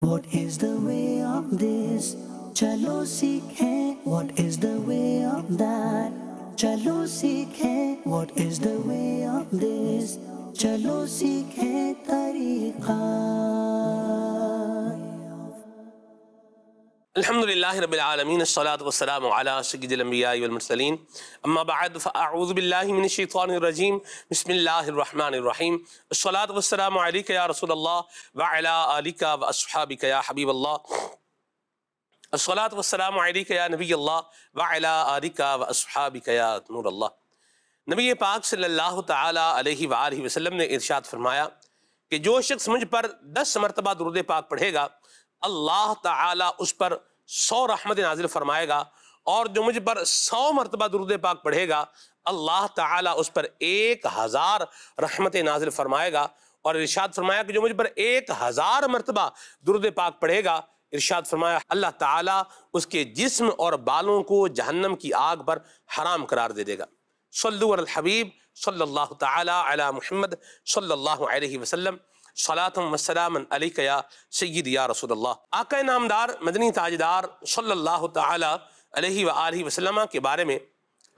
What is the way of this? Chalo सीखें What is the way of that? Chalo सीखें What is the way of this? Chalo सीखें तरीका अलहमदिल्ला रबालमीन सलातमसलामसमसलिन अम्माबादफ़ाउज़बिल्लिमिनशीफ़ानरजीम बसमीम सलात वसलाम या रसोल्ला नबी पाक सल्ला फरमाया कि जो शख्स मुझ पर दस मरतबा दुरुद पाक पढ़ेगा अल्लाह ताला उस पर सौ रहमत नाजिल फरमाएगा और जो मुझ पर सौ मरतबा दुरुद पाक पढ़ेगा अल्लाह ताला उस पर एक हज़ार रहमत नाजिल फरमाएगा और इरशाद फरमाया कि जो मुझ पर एक हज़ार मरतबा दुरुद पाक पढ़ेगा इरशाद फरमाया अल्लाह ताला उसके जिस्म और बालों को जहन्नम की आग पर हराम करार दे देगा सल्लू अल हबीब सल्लल्लाहु ताला अला मुहम्मद सल्लल्लाहु अलैहि वसल्लम सलातम वसलामन या या रसोल्ला आक नामदार मदनी ताजदार सल्ला वसलम के बारे में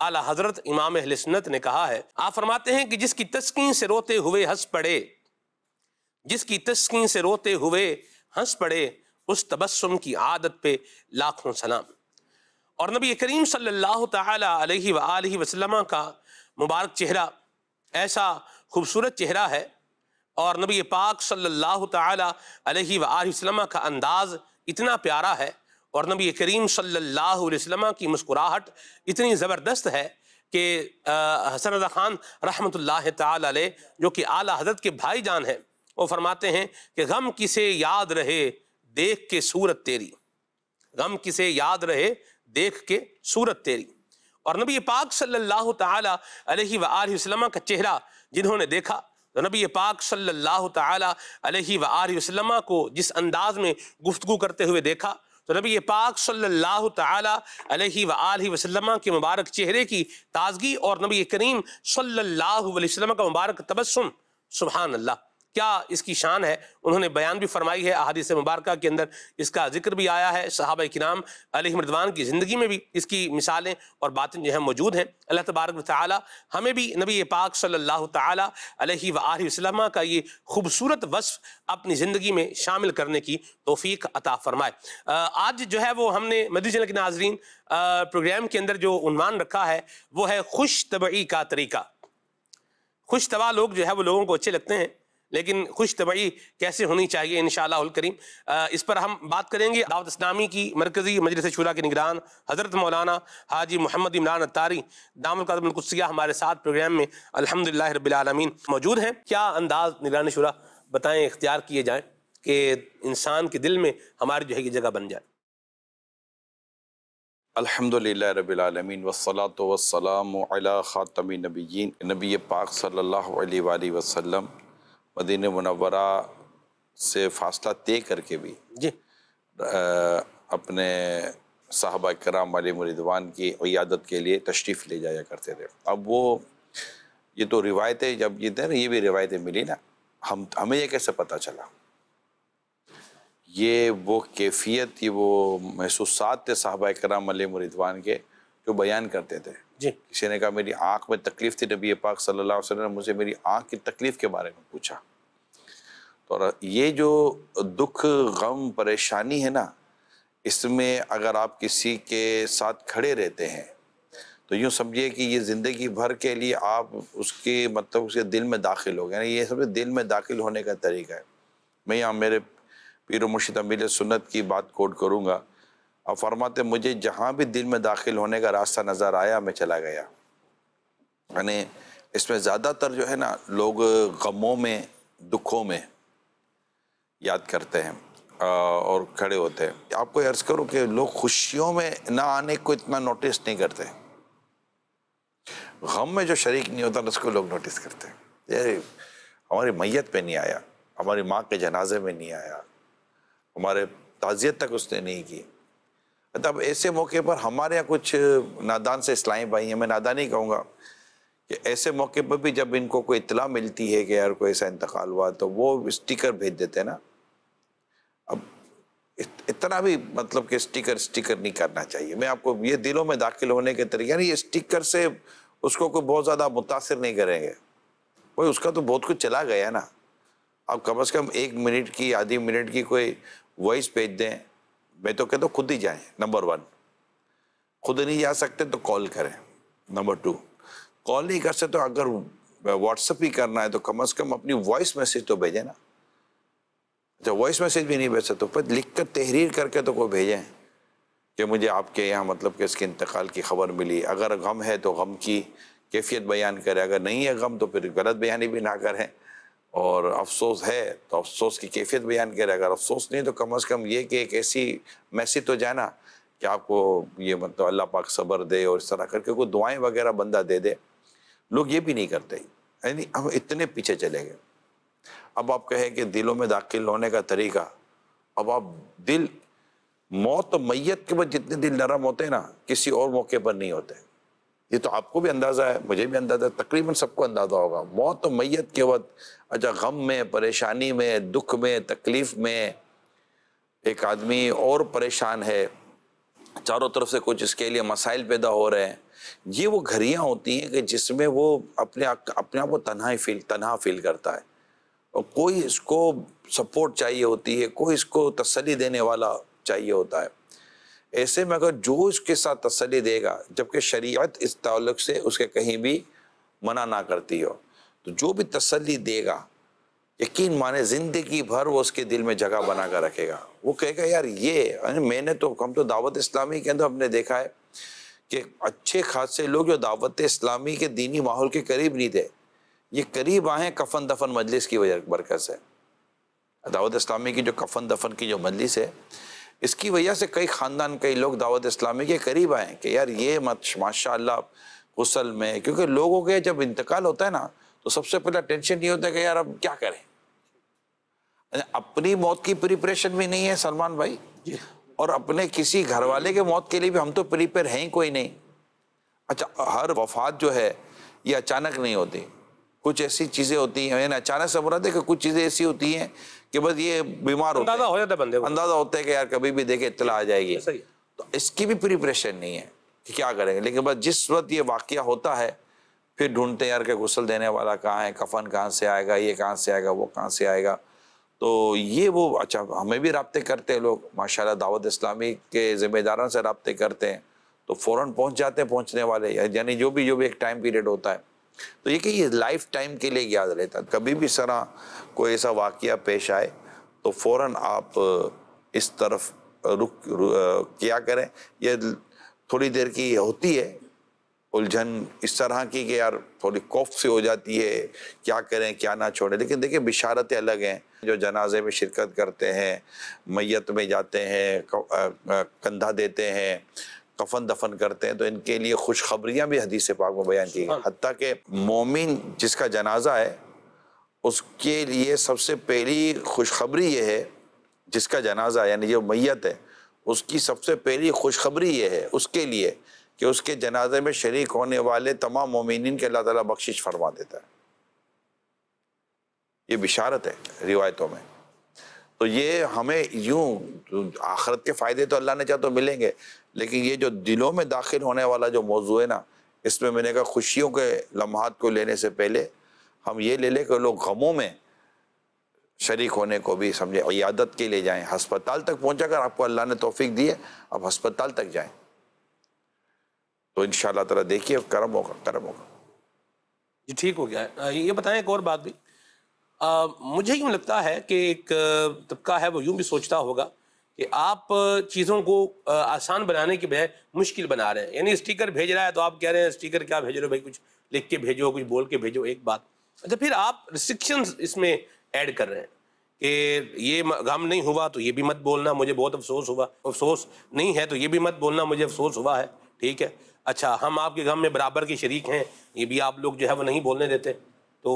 आला हजरत इमाम हलसनत ने कहा है आप फरमाते हैं कि जिसकी तस्किन से रोते हुए हंस पड़े जिसकी तस्किन से रोते हुए हंस पड़े उस तबस्म की आदत पे लाखों सलाम और नबी करीम सल्लल्लाहु अलैहि का मुबारक चेहरा ऐसा खूबसूरत चेहरा है और नबी पाक सल्लल्लाहु अलैहि वसल्लम का अंदाज़ इतना प्यारा है और नबी करीम सल्लल्लाहु अलैहि वसल्लम की मुस्कुराहट इतनी ज़बरदस्त है कि हसन रजा ख़ान रहमत ताल जो कि आला हजरत के भाई जान हैं वो फरमाते हैं कि गम किसे याद रहे देख के सूरत तेरी गम किसे याद रहे देख के सूरत तेरी और नबी पाक सल्लल्लाहु अलैहि वसल्लम का चेहरा जिन्होंने देखा तो नबी पाक सल्लल्लाहु अलैहि वसल्लम को जिस अंदाज में गुफ्तु करते हुए देखा तो नबी पाक सल्लल्लाहु अलैहि वसल्लम के मुबारक चेहरे की ताजगी और नबी करीम सल्लल्लाहु अलैहि वसल्लम का मुबारक तबस्सुम सुबहानल्ला अल्लाह क्या इसकी शान है उन्होंने बयान भी फरमाई है अहादीस मुबारक के अंदर इसका जिक्र भी आया है सहाब कराम अली मरदवान की ज़िंदगी में भी इसकी मिसालें और बातें जो है मौजूद हैं अल्लाह तबारक ताली हमें भी नबी पाक सल्ला तही वसलमा का ये खूबसूरत वसफ अपनी ज़िंदगी में शामिल करने की तोफ़ी अता फ़रमाए आज जो है वो हमने मदी जनल के नाजरीन प्रोग्राम के अंदर जो उनवान रखा है वो है खुश तबी का तरीका खुश तवा लोग जो है वो लोगों को अच्छे लगते हैं लेकिन खुश तबाही कैसे होनी चाहिए इन करीम इस पर हम बात करेंगे दावत इस्लामी की मरकज़ी मजलिस शुरा के निगरान हज़रत मौलाना हाजी मोहम्मद इमरान अतारी दामकदमकुसिया हमारे साथ प्रोग्राम में अलहमदिल्ला रबालमीन मौजूद हैं क्या अंदाज निगरान शुरा बताएँ इख्तियार किए जाएँ कि इंसान के दिल में हमारी जो है ये जगह बन जाए अलहमदिल्ला रबालमीन वसलात वसलाम ख़ातमी नबी पाक सल्ला वसम मदीन मुनवरा से फासला तय करके भी जी आ, अपने साहबा कराम अली मुरिदवान की क़्यादत के लिए तशरीफ़ ले जाया करते थे अब वो ये तो रिवायतें जब ये थे ना ये भी रिवायतें मिली ना हम हमें ये कैसे पता चला ये वो कैफियत ये वो महसूसात थे साहबा कराम अली मुरिदवान के जो बयान करते थे जी किसी ने कहा मेरी आंख में तकलीफ थी नबी पाक सल्लल्लाहु अलैहि वसल्लम ने मुझे मेरी आंख की तकलीफ के बारे में पूछा तो ये जो दुख गम परेशानी है ना इसमें अगर आप किसी के साथ खड़े रहते हैं तो यूँ समझिए कि ये ज़िंदगी भर के लिए आप उसके मतलब उसके दिल में दाखिल हो गए ये सबसे दिल में दाखिल होने का तरीका है मैं यहाँ मेरे पीर मुर्शिद अमीर सुन्नत की बात कोट करूँगा और फरमाते मुझे जहाँ भी दिल में दाखिल होने का रास्ता नज़र आया मैं चला गया यानी इसमें ज़्यादातर जो है ना लोग गमों में दुखों में याद करते हैं और खड़े होते हैं आपको अर्ज़ करो कि लोग खुशियों में ना आने को इतना नोटिस नहीं करते गम में जो शरीक नहीं होता उसको लोग नोटिस करते हैं हमारी मैयत पे नहीं आया हमारी माँ के जनाजे में नहीं आया हमारे ताज़ियत तक उसने नहीं की तब ऐसे मौके पर हमारे यहाँ कुछ नादान से इस्लाई भाई हैं मैं नादानी कहूँगा कि ऐसे मौके पर भी जब इनको कोई इतला मिलती है कि यार कोई ऐसा इंतकाल हुआ तो वो स्टिकर भेज देते हैं ना अब इतना भी मतलब कि स्टिकर स्टिकर नहीं करना चाहिए मैं आपको ये दिलों में दाखिल होने के तरीके यानी ये स्टिकर से उसको कोई बहुत ज़्यादा मुतासर नहीं करेंगे भाई उसका तो बहुत कुछ चला गया ना आप कम अज़ कम एक मिनट की आधी मिनट की कोई वॉइस भेज दें मैं तो कहता हूँ खुद ही जाएं नंबर वन खुद नहीं जा सकते तो कॉल करें नंबर टू कॉल नहीं कर सकते तो अगर व्हाट्सअप ही करना है तो कम अज़ कम अपनी वॉइस मैसेज तो भेजें ना अच्छा वॉइस मैसेज भी नहीं भेज सकते पर लिख कर तहरीर करके तो कोई भेजें कि मुझे आपके यहाँ मतलब कि इसके इंतकाल की खबर मिली अगर गम है तो गम की कैफियत बयान करें अगर नहीं है गम तो फिर गलत बयानी भी ना करें और अफसोस है तो अफसोस की कैफियत बयान करें अगर अफसोस नहीं तो कम अज़ कम ये कि एक ऐसी मैसेज तो जाना कि आपको ये मतलब अल्लाह पाक सब्र दे और इस तरह करके कोई दुआएं वगैरह बंदा दे दे लोग ये भी नहीं करते यानी हम इतने पीछे चले गए अब आप कहें कि दिलों में दाखिल होने का तरीका अब आप दिल मौत मैत के बाद जितने दिल नरम होते हैं ना किसी और मौके पर नहीं होते ये तो आपको भी अंदाज़ा है मुझे भी अंदाज़ा है तकरीबन सबको अंदाज़ा होगा मौत तो मैयत के वक्त अच्छा गम में परेशानी में दुख में तकलीफ़ में एक आदमी और परेशान है चारों तरफ से कुछ इसके लिए मसाइल पैदा हो रहे हैं ये वो घड़ियाँ होती हैं कि जिसमें वो अपने अपने आप को तनहा फील तनहा फील करता है और कोई इसको सपोर्ट चाहिए होती है कोई इसको तसली देने वाला चाहिए होता है ऐसे में अगर जो उसके साथ तसली देगा जबकि शरीयत इस ताल्लुक से उसके कहीं भी मना ना करती हो तो जो भी तसली देगा यकीन माने ज़िंदगी भर वो उसके दिल में जगह बना कर रखेगा वो कहेगा यार ये मैंने तो हम तो दावत इस्लामी के अंदर हमने देखा है कि अच्छे खासे लोग जो दावत इस्लामी के दीनी माहौल के करीब नहीं थे ये करीब आए कफन दफन मजलिस की वजह बरकस है दावत इस्लामी की जो कफन दफन की जो मजलिस है इसकी वजह से कई ख़ानदान कई लोग दावत इस्लामी के करीब आए कि यार ये मत माशा गुसल में क्योंकि लोगों के जब इंतकाल होता है ना तो सबसे पहला टेंशन ये होता है कि यार अब क्या करें अपनी मौत की प्रिपरेशन भी नहीं है सलमान भाई और अपने किसी घर वाले के मौत के लिए भी हम तो प्रिपेयर हैं ही कोई नहीं अच्छा हर वफात जो है ये अचानक नहीं होती कुछ ऐसी चीज़ें होती हैं अचानक से मुराद कि कुछ चीज़ें ऐसी होती हैं कि बस ये बीमार होता है हो जाता बंदे अंदाजा होता है कि यार कभी भी देखे इतला आ जाएगी तो इसकी भी प्रिपरेशन नहीं है कि क्या करेंगे लेकिन बस जिस वक्त ये वाक्य होता है फिर ढूंढते हैं यार के गुसल देने वाला कहाँ है कफन कहाँ से आएगा ये कहाँ से आएगा वो कहाँ से आएगा तो ये वो अच्छा हमें भी रबते करते हैं लोग माशाल्लाह दावत इस्लामी के ज़िम्मेदारों से रबते करते हैं तो फ़ौर पहुँच जाते हैं पहुँचने वाले यानी जो भी जो भी एक टाइम पीरियड होता है तो ये कि ये लाइफ टाइम के लिए याद रहता कभी भी सरा कोई ऐसा वाक़ पेश आए तो फ़ौर आप इस तरफ रुक, रुक किया करें यह थोड़ी देर की होती है उलझन इस तरह की कि यार थोड़ी कौफ सी हो जाती है क्या करें क्या ना छोड़ें लेकिन देखिए बिशारतें अलग हैं जो जनाजे में शिरकत करते हैं मैत में जाते हैं कंधा देते हैं कफन दफन करते हैं तो इनके लिए खुशखबरियाँ भी हदीस पाक में बयान की गई हती कि मोमिन जिसका जनाजा है उसके लिए सबसे पहली खुशखबरी ये है जिसका जनाजा यानी जो मैत है उसकी सबसे पहली खुशखबरी ये है उसके लिए कि उसके जनाजे में शरीक होने वाले तमाम मोमिन के अल्लाह ताला बख्शिश फरमा देता है ये बिशारत है रिवायतों में तो ये हमें यूँ आखरत के फ़ायदे तो अल्लाह ने चाहे तो मिलेंगे लेकिन ये जो दिलों में दाखिल होने वाला जो मौजू है ना इसमें मैंने कहा खुशियों के लम्हात को लेने से पहले हम ये ले लें कि लोग गमों में शरीक होने को भी समझे यादत के लिए जाएं हस्पताल तक पहुँचा कर आपको अल्लाह ने तोफ़ी दिए अब हस्पताल तक जाएं तो इन तला देखिए करम होगा करम होगा जी ठीक हो गया ये बताएं एक और बात भी आ, मुझे यूँ लगता है कि एक तबका है वो यूँ भी सोचता होगा कि आप चीज़ों को आसान बनाने के बजाय मुश्किल बना रहे हैं यानी स्टिकर भेज रहा है तो आप कह रहे हैं स्टिकर क्या भेज रहे हो भाई कुछ लिख के भेजो कुछ बोल के भेजो एक बात अच्छा फिर आप रिस्ट्रिक्शन इसमें ऐड कर रहे हैं कि ये गम नहीं हुआ तो ये भी मत बोलना मुझे बहुत अफसोस हुआ अफसोस नहीं है तो ये भी मत बोलना मुझे अफसोस हुआ है ठीक है अच्छा हम आपके गम में बराबर के शरीक हैं ये भी आप लोग जो है वो नहीं बोलने देते तो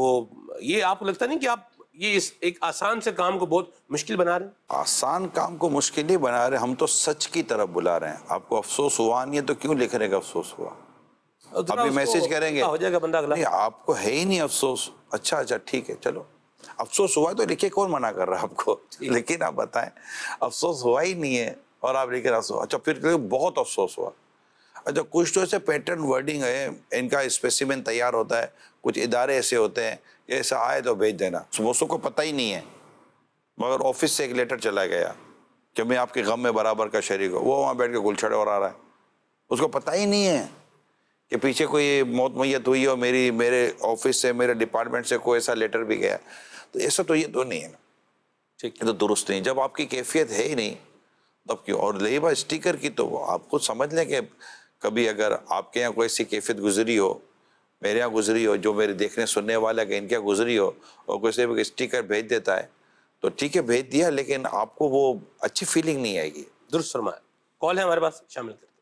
ये आपको लगता नहीं कि आप ये इस एक आसान से काम को बहुत मुश्किल बना रहे हैं आसान काम को मुश्किल ही बना रहे हम तो सच की तरफ बुला रहे हैं आपको अफसोस हुआ नहीं है तो क्यों लिखने का अफसोस हुआ अभी तो मैसेज करेंगे हो जाएगा बंदा अगला नहीं आपको है ही नहीं अफसोस अच्छा अच्छा ठीक है चलो अफसोस हुआ तो लिखे कौन मना कर रहा है आपको लेकिन आप बताएं अफसोस हुआ ही नहीं है और आप लिखे अफसोस अच्छा फिर बहुत अफसोस हुआ अच्छा कुछ तो ऐसे पैटर्न वर्डिंग है इनका स्पेसिमेन तैयार होता है कुछ इदारे ऐसे होते हैं ऐसा आए तो भेज देना तो समोसों को पता ही नहीं है मगर ऑफिस से एक लेटर चला गया कि मैं आपके गम में बराबर का शरीक हूँ वो वहाँ बैठ के गुलछड़े और आ रहा है उसको पता ही नहीं है कि पीछे कोई मौत मैयत हुई और मेरी मेरे ऑफिस से मेरे डिपार्टमेंट से कोई ऐसा लेटर भी गया तो ऐसा तो ये तो नहीं है ना ठीक है तो दुरुस्त नहीं जब आपकी कैफियत है ही नहीं तब क्यों और बात स्टिकर की तो आपको समझ लें कि कभी अगर आपके यहाँ कोई ऐसी कैफियत गुजरी हो मेरे यहाँ गुजरी हो जो मेरे देखने सुनने वाले कि इनके यहाँ गुजरी हो और कोई सिर्फ स्टिकर भेज देता है तो ठीक है भेज दिया लेकिन आपको वो अच्छी फीलिंग नहीं आएगी दुरुस्त फरमाया कॉल है हमारे पास शामिल कर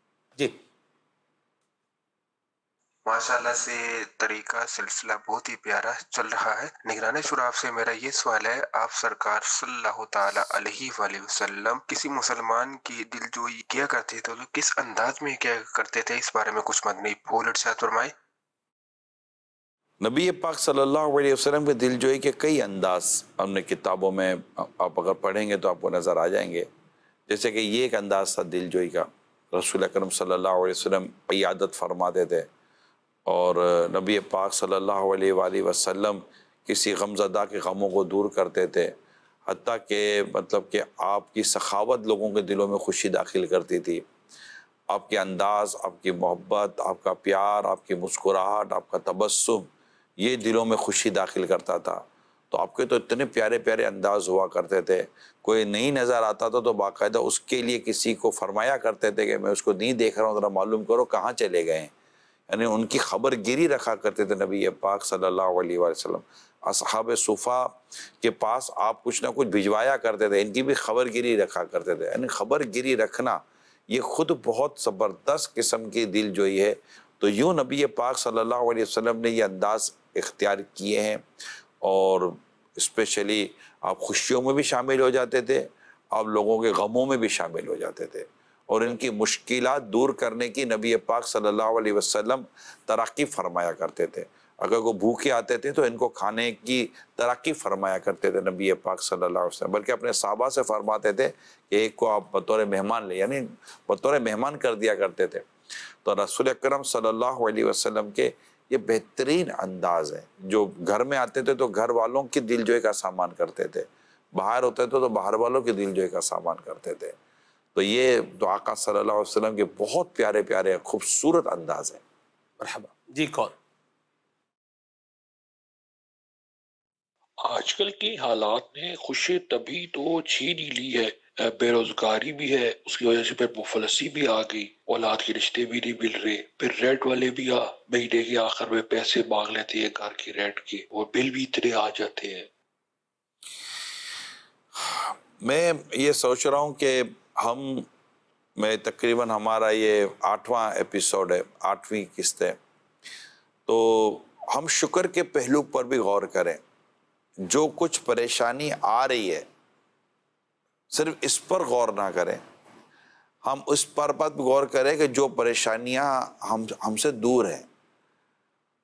माशाल्लाह से तरीका सिलसिला बहुत ही प्यारा चल रहा है निगरानी शुरू आपसे मेरा ये सवाल है आप सरकार सल्लल्लाहु अलैहि वसल्लम किसी मुसलमान की दिल जो किया करते थे तो किस अंदाज में क्या करते थे इस बारे में कुछ मदनी फूल फरमाए नबी पाक सल्लल्लाहु अलैहि वसल्लम के दिल जोई के कई अंदाज हमने किताबों में आप अगर पढ़ेंगे तो आपको नज़र आ जाएंगे जैसे कि ये एक अंदाज था दिल जोई का रसूल अक्रम सल्लल्लाहु अलैहि वसल्लम क़यादत फरमाते थे और नबी पाक सल्लल्लाहु अलैहि वसल्लम किसी गमजदा के गमों को दूर करते थे हती के मतलब कि आपकी सखावत लोगों के दिलों में खुशी दाखिल करती थी आपके अंदाज़ आपकी मोहब्बत आपका प्यार आपकी मुस्कुराहट आपका तबस्सुम ये दिलों में खुशी दाखिल करता था तो आपके तो इतने प्यारे प्यारे अंदाज हुआ करते थे कोई नहीं नज़र आता था तो बाकायदा उसके लिए किसी को फरमाया करते थे कि मैं उसको नहीं देख रहा हूँ ज़रा मालूम करो कहाँ चले गए हैं यानी उनकी खबर गिरी रखा करते थे नबी पाक सल्लल्लाहु अलैहि वसल्लम असहाब सुफ़ा के पास आप कुछ ना कुछ भिजवाया करते थे इनकी भी खबर गिरी रखा करते थे यानी खबर गिरी रखना ये खुद बहुत ज़बरदस्त किस्म की दिल ही है तो यूँ नबी पाक सल्लल्लाहु अलैहि वसल्लम ने यह अंदाज़ इख्तियार किए हैं और इस्पेशली आप खुशियों में भी शामिल हो जाते थे आप लोगों के गमों में भी शामिल हो जाते थे और इनकी मुश्किल दूर करने की नबी पाक सल्लल्लाहु अलैहि वसल्लम तरक्की फरमाया करते थे अगर वो भूखे आते थे तो इनको खाने की तरक्की फरमाया करते थे नबी पाक सल्लल्लाहु अलैहि वसल्लम बल्कि अपने साहबा से फरमाते थे कि एक को आप बतौर मेहमान ले यानी बतौर मेहमान कर दिया करते थे तो रसूल अक्रम सल्लल्लाहु अलैहि वसल्लम के ये बेहतरीन अंदाज है जो घर में आते थे तो घर वालों की दिलजोई का सामान करते थे बाहर होते थे तो बाहर वालों की दिलजोई का सामान करते थे तो ये तो आका सल्लल्लाहु अलैहि वसल्लम के बहुत प्यारे प्यारे खूबसूरत अंदाज है मरहबा जी कौन आजकल के हालात ने खुशी तभी तो छीन ही ली है बेरोजगारी भी है उसकी वजह से फिर मुफलसी भी आ गई औलाद के रिश्ते भी नहीं मिल रहे फिर रेंट वाले भी आ महीने के आखिर में पैसे मांग लेते हैं घर के रेंट के और बिल भी इतने आ जाते हैं मैं ये सोच रहा हूँ कि हम में तकरीबन हमारा ये आठवां एपिसोड है आठवीं किस्त है तो हम शुक्र के पहलू पर भी गौर करें जो कुछ परेशानी आ रही है सिर्फ इस पर गौर ना करें हम उस पर पर गौर करें कि जो परेशानियां हम हमसे दूर हैं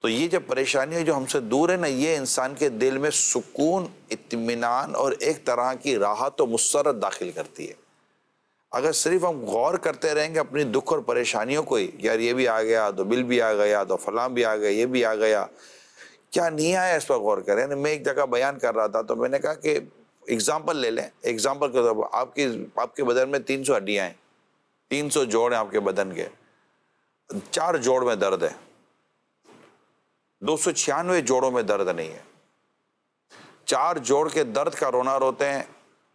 तो ये जब परेशानियाँ जो हमसे दूर है ना ये इंसान के दिल में सुकून इत्मीनान और एक तरह की राहत तो मुसरत दाखिल करती है अगर सिर्फ हम गौर करते रहेंगे अपनी दुख और परेशानियों को ही यार ये भी आ गया तो बिल भी आ गया तो फलाम भी आ गया ये भी आ गया क्या नहीं आया इस पर गौर करें मैं एक जगह बयान कर रहा था तो मैंने कहा कि एग्जाम्पल ले लें एग्जाम्पल के तौर पर आपकी आपके बदन में तीन सौ हड्डियाँ हैं तीन सौ जोड़ हैं आपके बदन के चार जोड़ में दर्द है दो सौ छियानवे जोड़ों में दर्द नहीं है चार जोड़ के दर्द का रोना रोते हैं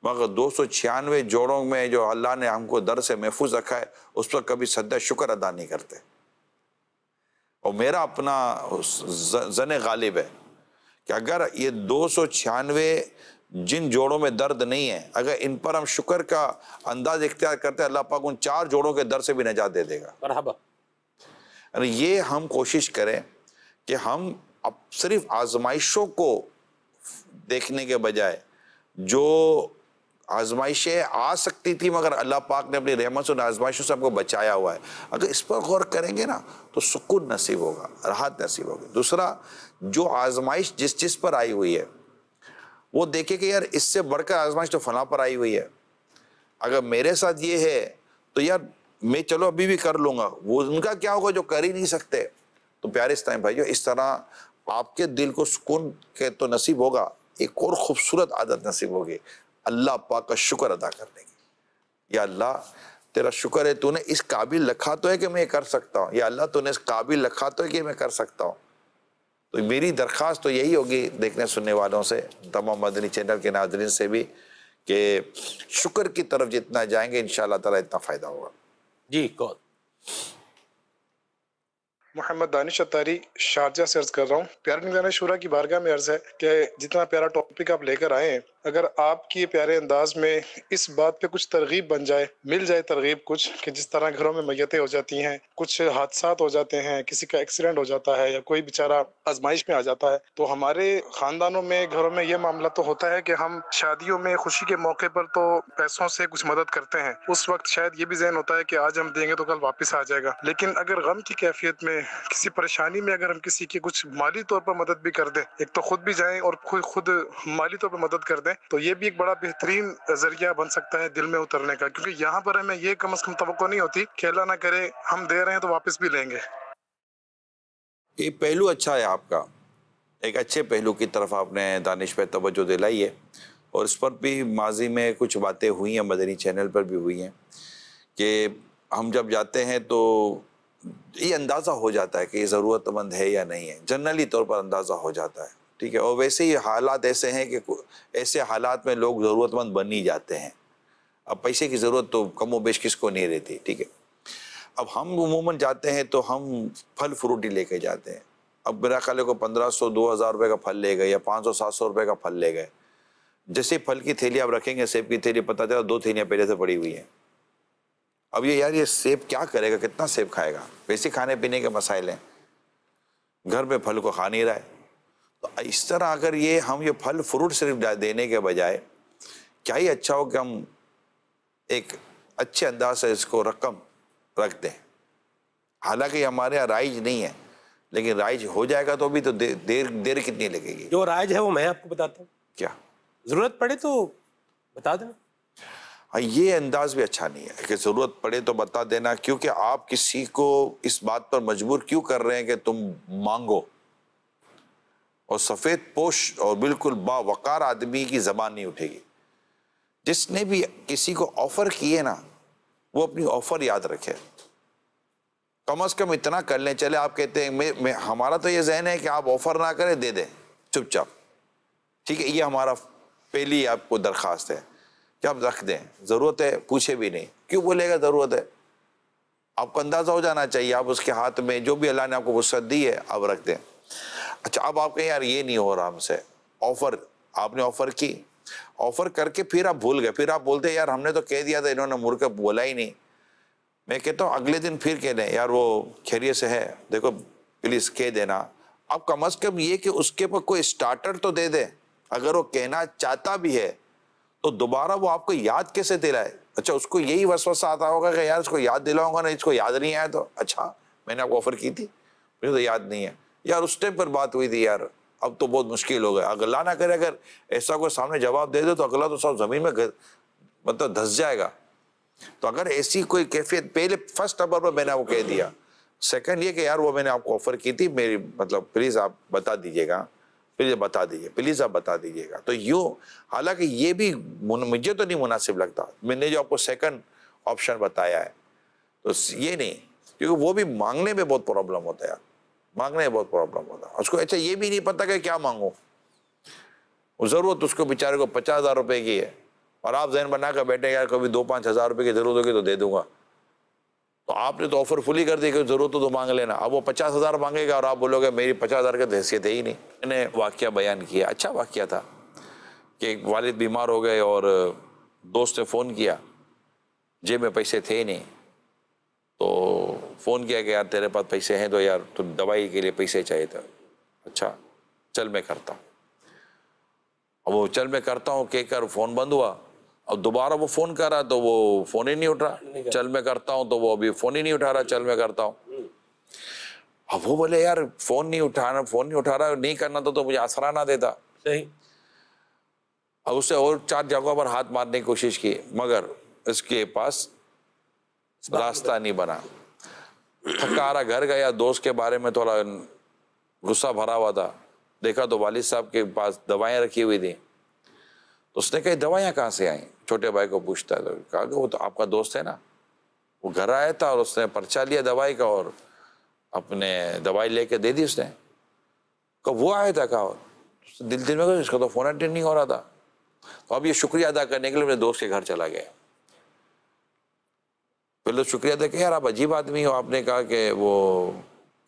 मगर दो सौ छियानवे जोड़ों में जो अल्लाह ने हमको दर से महफूज रखा है उस पर कभी सदा शुक्र अदा नहीं करते और मेरा अपना जन गालिब है कि अगर ये दो सौ छियानवे जिन जोड़ों में दर्द नहीं है अगर इन पर हम शुक्र का अंदाज इख्तियार करते हैं अल्लाह पाक उन चार जोड़ों के दर से भी निजात दे देगा अरे ये हम कोशिश करें कि हम अब सिर्फ आजमाइशों को देखने के बजाय जो आजमाइशें आ सकती थी मगर अल्लाह पाक ने अपनी रहमत से आजमाइशों से आपको बचाया हुआ है अगर इस पर गौर करेंगे ना तो सुकून नसीब होगा राहत नसीब होगी दूसरा जो आजमाइश जिस चीज़ पर आई हुई है वो देखे कि यार इससे बढ़कर आजमाइश तो फला पर आई हुई है अगर मेरे साथ ये है तो यार मैं चलो अभी भी कर लूँगा वो उनका क्या होगा जो कर ही नहीं सकते तो प्यारे इस टाइम भाइयों इस तरह आपके दिल को सुकून के तो नसीब होगा एक और ख़ूबसूरत आदत नसीब होगी अल्लाह पाक का शुक्र अदा करने की या अल्लाह तेरा शुक्र है तूने इस काबिल रखा तो है कि मैं ये कर सकता हूँ या अल्लाह तूने इस काबिल रखा तो है कि मैं कर सकता हूँ तो मेरी दरख्वास्त तो यही होगी देखने सुनने वालों से तमाम मदनी चैनल के नाजरन से भी कि शुक्र की तरफ जितना जाएंगे इन ताला इतना फ़ायदा होगा जी कौन मोहम्मद दानिश अतारी शारजा से अर्ज कर रहा हूँ प्यारा शुरा की बारगाह में अर्ज है कि जितना प्यारा टॉपिक आप लेकर आए हैं अगर आपके प्यारे अंदाज में इस बात पे कुछ तरगीब बन जाए मिल जाए तरगीब कुछ कि जिस तरह घरों में मैतें हो जाती हैं कुछ हादसा हो जाते हैं किसी का एक्सीडेंट हो जाता है या कोई बेचारा आजमाइश में आ जाता है तो हमारे खानदानों में घरों में ये मामला तो होता है कि हम शादियों में खुशी के मौके पर तो पैसों से कुछ मदद करते हैं उस वक्त शायद ये भी जहन होता है कि आज हम देंगे तो कल वापस आ जाएगा लेकिन अगर गम की कैफियत में किसी परेशानी में अगर हम किसी की कुछ माली तौर पर मदद भी कर दें एक तो खुद भी जाए और खुद माली तौर पर मदद कर दें है तो ये भी एक बड़ा बेहतरीन जरिया बन सकता है दिल में उतरने का क्योंकि यहाँ पर हमें ये कम अज कम तो नहीं होती खेला ना करे हम दे रहे हैं तो वापस भी लेंगे ये पहलू अच्छा है आपका एक अच्छे पहलू की तरफ आपने दानिश पर तोज्जो दिलाई है और इस पर भी माजी में कुछ बातें हुई हैं मदनी चैनल पर भी हुई हैं कि हम जब जाते हैं तो ये अंदाज़ा हो जाता है कि ये ज़रूरतमंद है या नहीं है जनरली तौर पर अंदाज़ा हो जाता है ठीक है और वैसे ही हालात ऐसे हैं कि ऐसे हालात में लोग ज़रूरतमंद बन ही जाते हैं अब पैसे की ज़रूरत तो कम वेश किसको नहीं रहती ठीक है अब हम उमूमन जाते हैं तो हम फल फ्रूट ही लेके जाते हैं अब मेरा ख्याल को पंद्रह सौ दो हज़ार रुपये का फल ले गए या पाँच सौ सात सौ रुपये का फल ले गए जैसे फल की थैली आप रखेंगे सेब की थैली पता चला दो थैलियाँ पहले से पड़ी हुई हैं अब ये यार ये सेब क्या करेगा कितना सेब खाएगा वैसे खाने पीने के मसाइल हैं घर में फल को खा नहीं रहा है तो इस तरह अगर ये हम ये फल फ्रूट सिर्फ देने के बजाय क्या ही अच्छा हो कि हम एक अच्छे अंदाज से इसको रकम रख दें हालांकि हमारे यहाँ राइज नहीं है लेकिन राइज हो जाएगा तो भी तो दे, देर देर कितनी लगेगी जो राइज है वो मैं आपको बताता हूँ क्या ज़रूरत पड़े तो बता देना हाँ ये अंदाज भी अच्छा नहीं है कि ज़रूरत पड़े तो बता देना क्योंकि आप किसी को इस बात पर मजबूर क्यों कर रहे हैं कि तुम मांगो और सफ़ेद पोश और बिल्कुल बावकार आदमी की ज़बान नहीं उठेगी जिसने भी किसी को ऑफ़र किए ना वो अपनी ऑफ़र याद रखे कम अज़ कम इतना कर लें चले आप कहते हैं मैं, मैं हमारा तो ये जहन है कि आप ऑफ़र ना करें दे दें चुपचाप ठीक है ये हमारा पहली आपको दरख्वास्त है कि आप रख दें ज़रूरत है पूछे भी नहीं क्यों बोलेगा ज़रूरत है आपको अंदाज़ा हो जाना चाहिए आप उसके हाथ में जो भी अल्लाह ने आपको वसत दी है आप रख दें अच्छा अब आप कहें यार ये नहीं हो रहा हमसे ऑफर आपने ऑफर की ऑफर करके फिर आप भूल गए फिर आप बोलते यार हमने तो कह दिया था इन्होंने मुड़ के बोला ही नहीं मैं कहता हूँ अगले दिन फिर कह दें यार वो खैरियत से है देखो प्लीज़ कह देना अब कम अज़ कम ये कि उसके पर कोई स्टार्टर तो दे दे अगर वो कहना चाहता भी है तो दोबारा वो आपको याद कैसे दिलाए अच्छा उसको यही वसवसा आता होगा कि यार इसको याद दिलाऊंगा ना इसको याद नहीं आया तो अच्छा मैंने आपको ऑफ़र की थी मुझे तो याद नहीं है यार उस टाइम पर बात हुई थी यार अब तो बहुत मुश्किल हो गया अगला ना करे अगर ऐसा कोई सामने जवाब दे दे तो अगला तो सब जमीन में मतलब धस जाएगा तो अगर ऐसी कोई कैफियत पहले फर्स्ट नंबर पर मैंने वो कह दिया सेकंड ये कि यार वो मैंने आपको ऑफर की थी मेरी मतलब प्लीज़ आप बता दीजिएगा प्लीज़ बता दीजिए प्लीज़ आप बता दीजिएगा तो यूँ हालांकि ये भी मुझे तो नहीं मुनासिब लगता मैंने जो आपको सेकंड ऑप्शन बताया है तो ये नहीं क्योंकि वो भी मांगने में बहुत प्रॉब्लम होता है यार मांगने में बहुत प्रॉब्लम होता है उसको अच्छा ये भी नहीं पता कि क्या मांगू वो ज़रूरत उसको बेचारे को पचास हज़ार रुपये की है और आप जहन बना कर बैठे यार कभी दो पाँच हज़ार रुपये की ज़रूरत होगी तो दे दूंगा तो आपने तो ऑफर फुली कर दी कि ज़रूरत हो तो मांग लेना अब वो पचास हज़ार मांगेगा और आप बोलोगे मेरी पचास हज़ार की तो हैसियत है ही नहीं मैंने वाक्य बयान किया अच्छा वाक्य था कि एक वालिद बीमार हो गए और दोस्त ने फ़ोन किया जेब में पैसे थे नहीं तो फ़ोन किया कि यार तेरे पास पैसे हैं तो यार तो दवाई के लिए पैसे चाहिए था अच्छा चल मैं करता हूँ अब वो चल मैं करता हूँ कहकर फ़ोन बंद हुआ अब दोबारा वो फ़ोन कर रहा तो वो फ़ोन ही नहीं उठ रहा चल मैं करता हूँ तो वो अभी फ़ोन ही नहीं उठा रहा चल मैं करता हूँ हम्म। अब वो बोले यार फ़ोन नहीं उठाना फ़ोन नहीं उठा रहा नहीं करना था तो मुझे आसरा ना देता सही अब उससे और चार जगहों पर हाथ मारने की कोशिश की मगर इसके पास रास्ता नहीं बना थका रहा घर गया दोस्त के बारे में थोड़ा गुस्सा भरा हुआ था देखा तो वालिद साहब के पास दवाएं रखी हुई थी तो उसने कही दवाइयाँ कहाँ से आई छोटे भाई को पूछता है तो कहा कि वो तो आपका दोस्त है ना वो घर आया था और उसने पर्चा लिया दवाई का और अपने दवाई लेके दे दी उसने कब वो आया था कहा दिल दिल में इसका तो फ़ोन अटेंड नहीं हो रहा था तो अब ये शुक्रिया अदा करने के लिए मेरे दोस्त के घर चला गया फिर लोग तो शुक्रिया देखे यार आप अजीब आदमी हो आपने कहा कि वो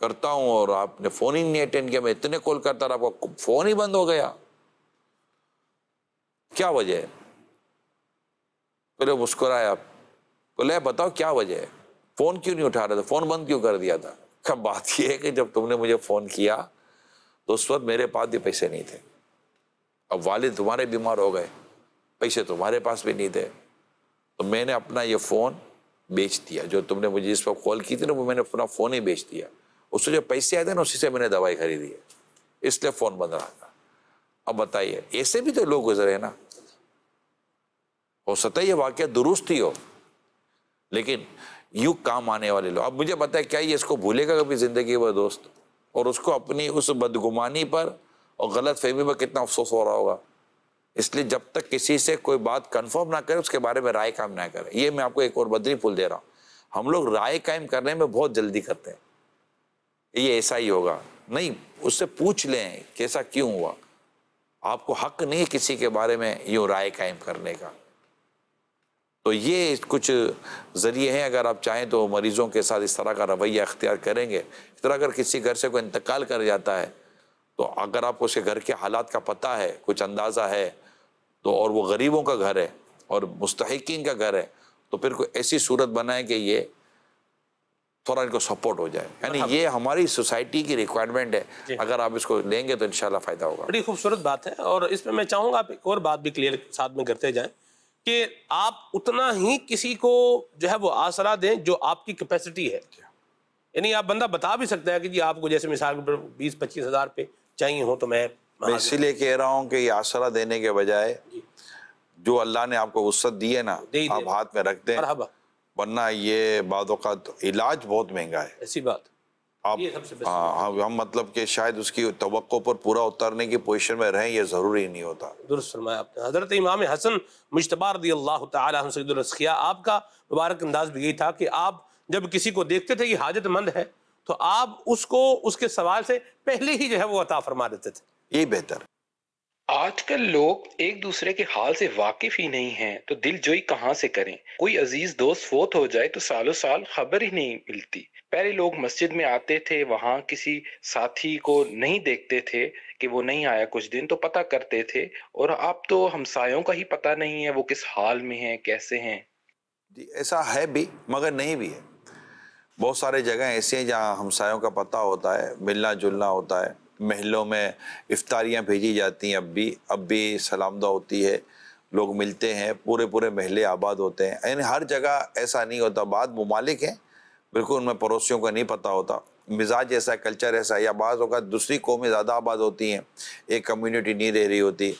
करता हूँ और आपने फ़ोन ही नहीं अटेंड किया मैं इतने कॉल करता रहा आपका फ़ोन ही बंद हो गया क्या वजह है पहले मुस्कुराया बोले बताओ क्या वजह है फ़ोन क्यों नहीं उठा रहे थे फ़ोन बंद क्यों कर दिया था कब बात यह है कि जब तुमने मुझे फ़ोन किया तो उस वक्त मेरे पास भी पैसे नहीं थे अब वालिद तुम्हारे बीमार हो गए पैसे तुम्हारे पास भी नहीं थे तो मैंने अपना ये फ़ोन बेच दिया जो तुमने मुझे जिस पर कॉल की थी ना वो मैंने अपना फ़ोन ही बेच दिया उससे जो पैसे आए थे ना उसी से मैंने दवाई खरीदी है इसलिए फ़ोन बंद रहा था अब बताइए ऐसे भी तो लोग गुजरे हैं ना हो सकता है ये वाक्य दुरुस्त ही हो लेकिन यू काम आने वाले लोग अब मुझे बताया क्या ये इसको भूलेगा कभी ज़िंदगी भर दोस्त और उसको अपनी उस बदगुमानी पर और गलत फहमी पर कितना अफसोस हो रहा होगा इसलिए जब तक किसी से कोई बात कंफर्म ना करे उसके बारे में राय कायम ना करें ये मैं आपको एक और बदरी पुल दे रहा हूँ हम लोग राय कायम करने में बहुत जल्दी करते हैं ये ऐसा ही होगा नहीं उससे पूछ लें कैसा क्यों हुआ आपको हक नहीं है किसी के बारे में यूँ राय कायम करने का तो ये कुछ ज़रिए हैं अगर आप चाहें तो मरीज़ों के साथ इस तरह का रवैया अख्तियार करेंगे इस तरह अगर किसी घर से कोई इंतकाल कर जाता है तो अगर आपको उसके घर के हालात का पता है कुछ अंदाज़ा है तो और वो गरीबों का घर है और मुस्तकिन का घर है तो फिर कोई ऐसी सूरत बनाए कि ये थोड़ा इनको सपोर्ट हो जाए यानी हाँ। ये हमारी सोसाइटी की रिक्वायरमेंट है अगर आप इसको लेंगे तो इनशाला फ़ायदा होगा बड़ी खूबसूरत बात है और इसमें मैं चाहूँगा आप एक और बात भी क्लियर साथ में करते जाए कि आप उतना ही किसी को जो है वो आसरा दें जो आपकी कैपेसिटी है यानी आप बंदा बता भी सकता है कि जी आपको जैसे मिसाल के बीस पच्चीस हज़ार पे चाहिए हो तो मैं मैं इसीलिए कह रहा हूँ कि ये आसरा देने के बजाय जो अल्लाह ने आपको वसत दी है ना आप हाथ में रखते हैं वरना ये बाद तो इलाज बहुत महंगा है ऐसी बात आप हाँ हम मतलब कि शायद उसकी तो पर पूरा उतरने की पोजीशन में रहें ये ज़रूरी नहीं होता दुरुस्त फरमाया आपने हज़रत इमाम हसन मुशतबार दी अल्लाह तसखिया आपका मुबारक अंदाज भी यही था कि आप जब किसी को देखते थे कि हाजतमंद है तो आप उसको उसके सवाल से पहले ही जो है वो अता फरमा देते थे यही बेहतर आजकल लोग एक दूसरे के हाल से वाकिफ ही नहीं हैं तो दिल जोई कहाँ से करें कोई अजीज दोस्त फोत हो जाए तो सालों साल खबर ही नहीं मिलती पहले लोग मस्जिद में आते थे वहाँ किसी साथी को नहीं देखते थे कि वो नहीं आया कुछ दिन तो पता करते थे और अब तो हमसायों का ही पता नहीं है वो किस हाल में है कैसे हैं जी ऐसा है भी मगर नहीं भी है बहुत सारे जगह ऐसे हैं जहाँ हमसायों का पता होता है मिलना जुलना होता है महलों में इफ्तारियाँ भेजी जाती हैं अब भी अब भी दुआ होती है लोग मिलते हैं पूरे पूरे महले आबाद होते हैं यानी हर जगह ऐसा नहीं होता बाद ममालिक हैं बिल्कुल उनमें पड़ोसियों का नहीं पता होता मिजाज ऐसा कल्चर ऐसा है या बाज़ होगा दूसरी कौमें ज़्यादा आबाद होती हैं एक कम्यूनिटी नहीं रह रही होती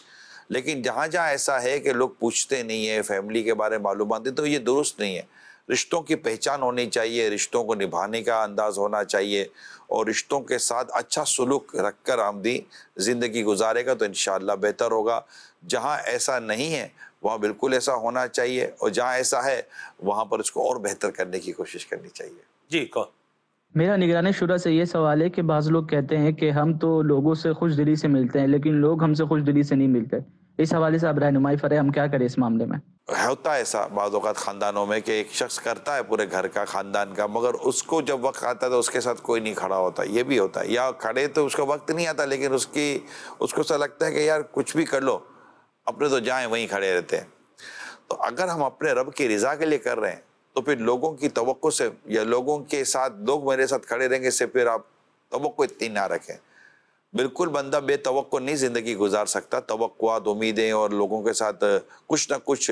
लेकिन जहाँ जहाँ ऐसा है कि लोग पूछते नहीं है फैमिली के बारे में मालूम तो ये दुरुस्त नहीं है रिश्तों की पहचान होनी चाहिए रिश्तों को निभाने का अंदाज होना चाहिए और रिश्तों के साथ अच्छा सुलूक रख कर आमदी ज़िंदगी गुजारेगा तो इन बेहतर होगा जहाँ ऐसा नहीं है वहाँ बिल्कुल ऐसा होना चाहिए और जहाँ ऐसा है वहाँ पर उसको और बेहतर करने की कोशिश करनी चाहिए जी कौन मेरा निगरानी शुरा से ये सवाल है कि बाज़ लोग कहते हैं कि हम तो लोगों से खुश दिली से मिलते हैं लेकिन लोग हमसे खुश दिली से नहीं मिलते इस हवाले से आप रहनुमाई फरे हम क्या करें इस मामले में होता है ऐसा बाद ख़ानदानों में कि एक शख्स करता है पूरे घर का ख़ानदान का मगर उसको जब वक्त आता है तो उसके साथ कोई नहीं खड़ा होता ये भी होता है या खड़े तो उसको वक्त नहीं आता लेकिन उसकी उसको ऐसा लगता है कि यार कुछ भी कर लो अपने तो जाए वहीं खड़े रहते हैं तो अगर हम अपने रब की रज़ा के लिए कर रहे हैं तो फिर लोगों की तो से या लोगों के साथ लोग मेरे साथ खड़े रहेंगे इससे फिर आप तो इतनी ना रखें बिल्कुल बंदा बेतवक्को नहीं ज़िंदगी गुजार सकता तो उम्मीदें और लोगों के साथ कुछ ना कुछ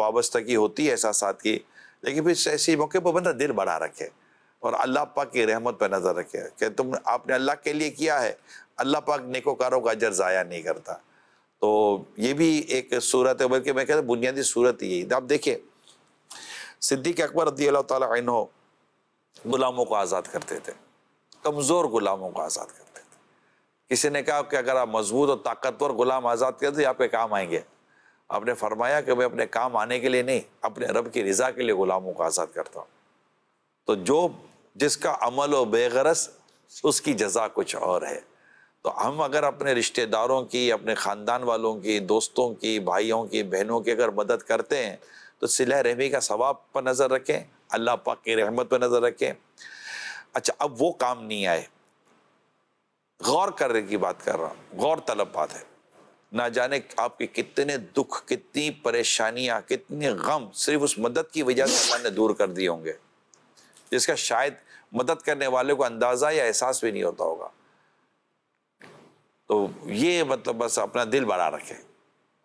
वाबस्तगी होती है एहसास की लेकिन फिर ऐसे मौके पर बंदा दिल बढ़ा रखे और अल्लाह पाक की रहमत पर नज़र रखे कि तुम आपने अल्लाह के लिए किया है अल्लाह पाक नेकोकारों का अजर ज़ाया नहीं करता तो ये भी एक सूरत है बल्कि मैं कहता हूँ बुनियादी सूरत यही आप देखिए सिद्दीक अकबर रदी अल्लाह तुम गुलामों को आज़ाद करते थे कमज़ोर गुलामों को आज़ाद करते थे किसी ने कहा कि अगर आप मजबूत और ताकतवर गुलाम आज़ाद कर दे आपके काम आएंगे आपने फरमाया कि मैं अपने काम आने के लिए नहीं अपने रब की रज़ा के लिए गुलामों को आज़ाद करता हूँ तो जो जिसका अमल व बेगरस उसकी जजा कुछ और है तो हम अगर अपने रिश्तेदारों की अपने ख़ानदान वालों की दोस्तों की भाइयों की बहनों की अगर मदद करते हैं तो सिलह रहमी का सवाब पर नज़र रखें अल्लाह पाक की रहमत पर नज़र रखें अच्छा अब वो काम नहीं आए गौर करने की बात कर रहा हूँ गौर तलब बात है ना जाने आपके कितने दुख कितनी परेशानियां कितने गम सिर्फ उस मदद की वजह से मैंने दूर कर दिए होंगे जिसका शायद मदद करने वाले को अंदाज़ा या एहसास भी नहीं होता होगा तो ये मतलब बस अपना दिल बढ़ा रखें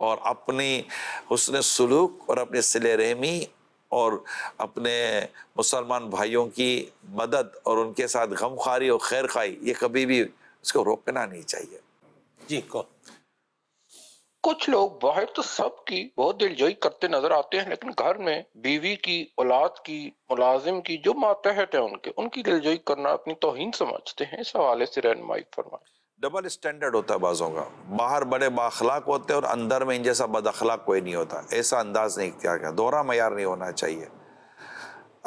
और अपनी हसन सलूक और अपने सिले रहमी और अपने मुसलमान भाइयों की मदद और उनके साथ गम खारी और खैर खाई ये कभी भी इसको रोकना नहीं चाहिए जी कौन कुछ लोग बाहर तो सब की बहुत दिलजोई करते नजर आते हैं लेकिन घर में बीवी की औलाद की मुलाजिम की जो मातहत है उनके उनकी दिलजोई करना अपनी तोहिन समझते हैं इस हवाले से रहनमाई फरमाए डबल स्टैंडर्ड होता है बाजों का बाहर बड़े बाखलाक होते हैं और अंदर में इन जैसा बद अखलाक कोई नहीं होता ऐसा अंदाज नहीं किया गया दोहरा मैार नहीं होना चाहिए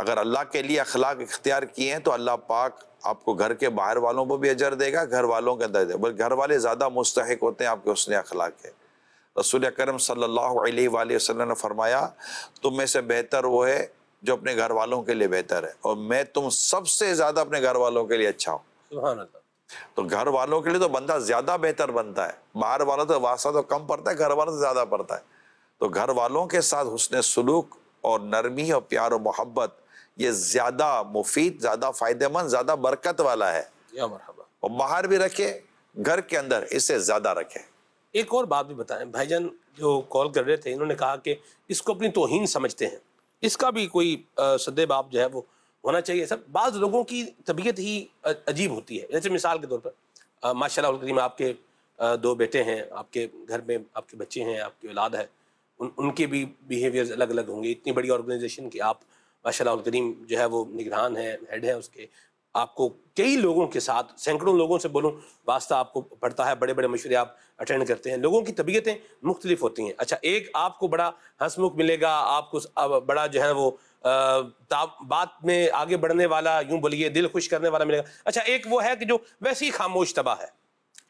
अगर अल्लाह के लिए अखलाक इख्तियार किए हैं तो अल्लाह पाक आपको घर के बाहर वालों को भी अजर देगा घर वालों के अंदर बल्कि घर वाले ज़्यादा मुस्तक होते हैं आपके उसने अखलाक के रसूल करम सल्ला ने फरमाया तुम में से बेहतर वो है जो अपने घर वालों के लिए बेहतर है और मैं तुम सबसे ज़्यादा अपने घर वालों के लिए अच्छा हूँ तो घर वालों के लिए तो बंदा ज़्यादा बेहतर बनता है बाहर वालों तो वास्ता तो कम पड़ता है घर वालों तो से ज़्यादा पड़ता है तो घर वालों के साथ हुसन सलूक और नरमी और प्यार और मोहब्बत ये ज़्यादा मुफीद ज़्यादा फ़ायदेमंद ज़्यादा बरकत वाला है और बाहर भी रखे घर के अंदर इसे ज़्यादा रखें एक और बात भी बताएं भाईजान जो कॉल कर रहे थे इन्होंने कहा कि इसको अपनी तोहन समझते हैं इसका भी कोई आप जो है वो होना चाहिए सर बाज़ लोगों की तबीयत ही अजीब होती है जैसे मिसाल के तौर पर माशा करीम आपके दो बेटे हैं आपके घर में आपके बच्चे हैं आपकी औलाद है उन उनके भी बिहेवियर्स अलग अलग होंगे इतनी बड़ी ऑर्गेनाइजेशन की आप माशा करीम जो है वो निगरान है हेड है उसके आपको कई लोगों के साथ सैकड़ों लोगों से बोलूँ वास्ता आपको पड़ता है बड़े बड़े मशवरे आप अटेंड करते हैं लोगों की तबीयतें मुख्तलिफ होती हैं अच्छा एक आपको बड़ा हंसमुख मिलेगा आपको बड़ा जो है वो बात में आगे बढ़ने वाला यूं बोलिए दिल खुश करने वाला मिलेगा अच्छा एक वो है कि जो वैसे ही खामोश तबाह है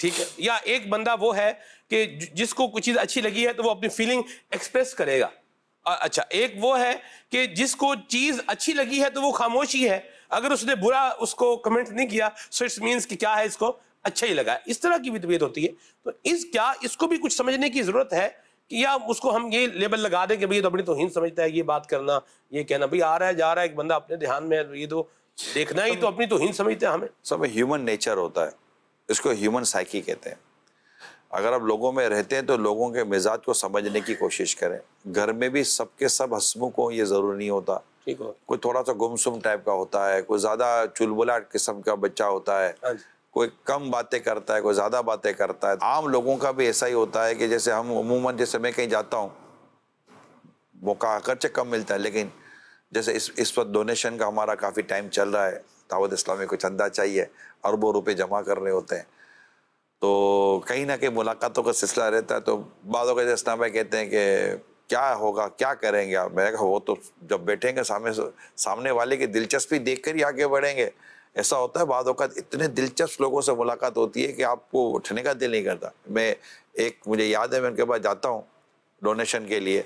ठीक है या एक बंदा वो है कि जिसको कुछ चीज़ अच्छी लगी है तो वो अपनी फीलिंग एक्सप्रेस करेगा अच्छा एक वो है कि जिसको चीज अच्छी लगी है तो वो खामोशी है अगर उसने बुरा उसको कमेंट नहीं किया सो इट्स मीन्स कि क्या है इसको अच्छा ही लगा इस तरह की तबीयत होती है तो इस क्या इसको भी कुछ समझने की जरूरत है कि या उसको हम ये लेबल लगा दें कि भाई तो अपनी तोहिन समझता है ये बात करना ये कहना भाई आ रहा है जा रहा है एक बंदा अपने ध्यान में तो ये तो देखना ही तो अपनी तोहिन समझते हैं हमें सब ह्यूमन नेचर होता है इसको ह्यूमन साइकी कहते हैं अगर आप लोगों में रहते हैं तो लोगों के मिजाज को समझने की कोशिश करें घर में भी सबके सब हसमुख हों ये ज़रूरी नहीं होता ठीक हो कोई थोड़ा सा गुमसुम टाइप का होता है कोई ज़्यादा चुलबुला किस्म का बच्चा होता है हाँ कोई कम बातें करता है कोई ज़्यादा बातें करता है आम लोगों का भी ऐसा ही होता है कि जैसे हम अमूमन जैसे मैं कहीं जाता हूँ मौका खर्चे कम मिलता है लेकिन जैसे इस इस वक्त डोनेशन का हमारा काफ़ी टाइम चल रहा है दावत इस्लामी को चंदा चाहिए अरबों रुपये जमा करने होते हैं तो कहीं ना कहीं मुलाकातों का सिलसिला रहता है तो बादों का जैसे भाई कहते हैं कि क्या होगा क्या करेंगे आप मैं वो तो जब बैठेंगे सामने सामने वाले की दिलचस्पी देख कर ही आगे बढ़ेंगे ऐसा होता है बाद अवत इतने दिलचस्प लोगों से मुलाकात होती है कि आपको उठने का दिल नहीं करता मैं एक मुझे याद है मैं उनके पास जाता हूँ डोनेशन के लिए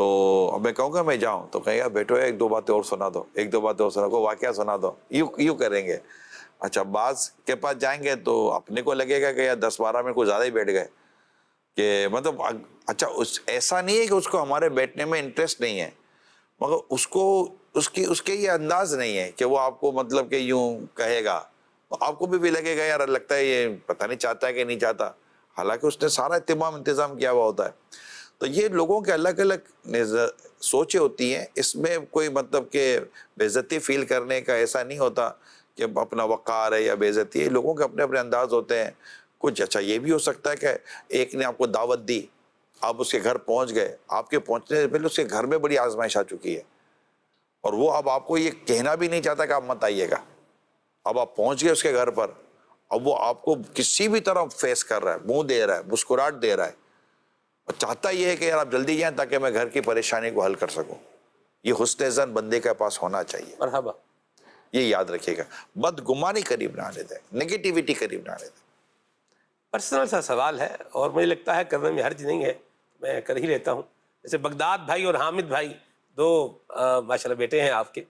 तो अब मैं कहूँगा मैं जाऊँ तो कहेंगे बैठो एक दो बातें और सुना दो एक दो बातें और सुना दो वाक्य सुना दो यूँ यूँ करेंगे अच्छा बाज के पास जाएंगे तो अपने को लगेगा कि यार दस बारह में कुछ ज़्यादा ही बैठ गए कि मतलब अच्छा उस ऐसा नहीं है कि उसको हमारे बैठने में इंटरेस्ट नहीं है मगर उसको उसकी उसके ये अंदाज नहीं है कि वो आपको मतलब कि यूँ कहेगा तो आपको भी भी लगेगा यार लगता है ये पता नहीं चाहता है कि नहीं चाहता हालांकि उसने सारा इतमाम इंतज़ाम किया हुआ होता है तो ये लोगों के अलग अलग सोचें होती हैं इसमें कोई मतलब के बेज़ती फील करने का ऐसा नहीं होता कि अपना वक़ार है या बेज़ती है लोगों के अपने अपने अंदाज होते हैं कुछ अच्छा ये भी हो सकता है कि एक ने आपको दावत दी आप उसके घर पहुंच गए आपके पहुंचने से पहले उसके घर में बड़ी आजमाइश आ चुकी है और वो अब आपको ये कहना भी नहीं चाहता कि आप मत आइएगा अब आप पहुंच गए उसके घर पर अब वो आपको किसी भी तरह फेस कर रहा है मुंह दे रहा है मुस्कुराहट दे रहा है और चाहता यह है कि यार आप जल्दी जाएं ताकि मैं घर की परेशानी को हल कर सकूं ये हुस्न बंदे के पास होना चाहिए मरहबा ये याद रखिएगा बदगुमानी करीब ना आने दें नेगेटिविटी करीब ना आने दें पर्सनल सा सवाल है और मुझे लगता है करने में हर्ज नहीं है मैं कर ही लेता हूँ जैसे बगदाद भाई और हामिद भाई दो माशाल्लाह बेटे हैं आपके